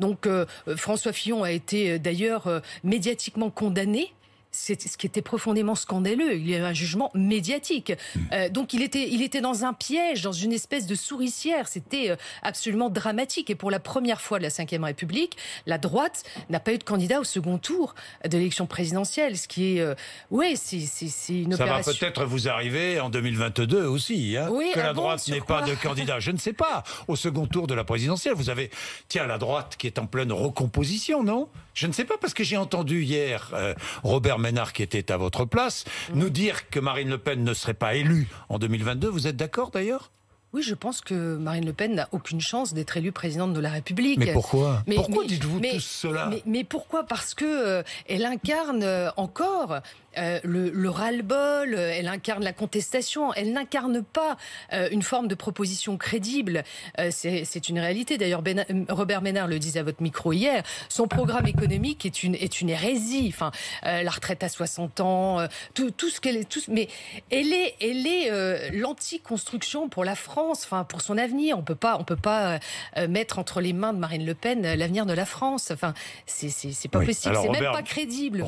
Donc euh, François Fillon a été euh, d'ailleurs euh, médiatiquement condamné c'est ce qui était profondément scandaleux. Il y a un jugement médiatique. Hmm. Euh, donc il était, il était dans un piège, dans une espèce de souricière. C'était euh, absolument dramatique. Et pour la première fois de la Ve République, la droite n'a pas eu de candidat au second tour de l'élection présidentielle. Ce qui est, euh, oui, c'est une opération. Ça va peut-être vous arriver en 2022 aussi, hein, que ah la droite n'ait pas de candidat. Je ne sais pas. Au second tour de la présidentielle, vous avez, tiens, la droite qui est en pleine recomposition, non Je ne sais pas parce que j'ai entendu hier Robert Ménard qui était à votre place, nous mmh. dire que Marine Le Pen ne serait pas élue en 2022. Vous êtes d'accord d'ailleurs oui, je pense que Marine Le Pen n'a aucune chance d'être élue présidente de la République. Mais pourquoi mais, Pourquoi dites-vous tout cela mais, pourquoi Parce que euh, elle incarne euh, encore euh, le, le ras-le-bol, elle incarne la contestation, elle n'incarne pas une forme de proposition crédible. C'est une réalité. D'ailleurs, Robert Ménard le disait à votre micro hier, son programme économique est une, est une hérésie. Enfin, la retraite à 60 ans, tout, ce qu'elle est... Tout, mais elle est l'anti-construction pour la France enfin pour son avenir. On peut pas, on peut pas euh, mettre entre les mains de Marine Le Pen euh, l'avenir de la France. Enfin, c'est pas possible, c'est même pas crédible.